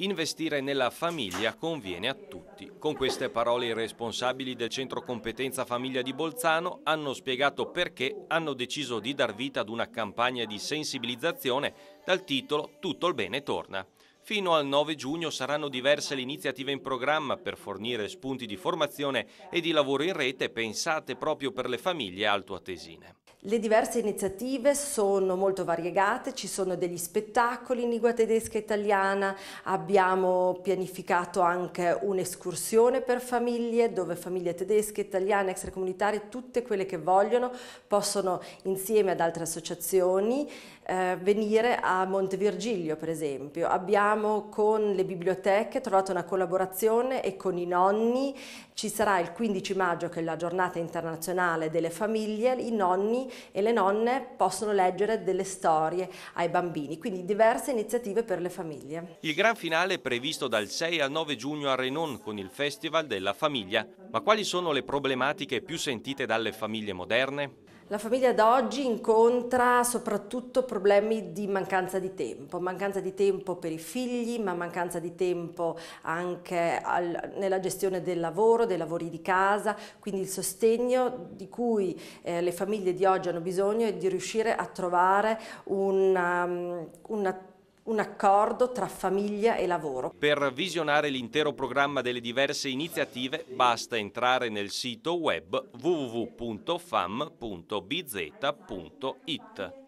Investire nella famiglia conviene a tutti. Con queste parole i responsabili del Centro Competenza Famiglia di Bolzano hanno spiegato perché hanno deciso di dar vita ad una campagna di sensibilizzazione dal titolo Tutto il bene torna. Fino al 9 giugno saranno diverse le iniziative in programma per fornire spunti di formazione e di lavoro in rete pensate proprio per le famiglie altoatesine. Le diverse iniziative sono molto variegate, ci sono degli spettacoli in lingua tedesca e italiana, abbiamo pianificato anche un'escursione per famiglie dove famiglie tedesche, italiane, extracomunitarie, tutte quelle che vogliono possono insieme ad altre associazioni eh, venire a Monte Virgilio per esempio. Abbiamo con le biblioteche trovato una collaborazione e con i nonni ci sarà il 15 maggio che è la giornata internazionale delle famiglie, i nonni e le nonne possono leggere delle storie ai bambini, quindi diverse iniziative per le famiglie. Il gran finale è previsto dal 6 al 9 giugno a Renon con il Festival della Famiglia. Ma quali sono le problematiche più sentite dalle famiglie moderne? La famiglia d'oggi incontra soprattutto problemi di mancanza di tempo, mancanza di tempo per i figli, ma mancanza di tempo anche al, nella gestione del lavoro, dei lavori di casa, quindi il sostegno di cui eh, le famiglie di oggi hanno bisogno è di riuscire a trovare um, una, una un accordo tra famiglia e lavoro. Per visionare l'intero programma delle diverse iniziative basta entrare nel sito web www.fam.bz.it.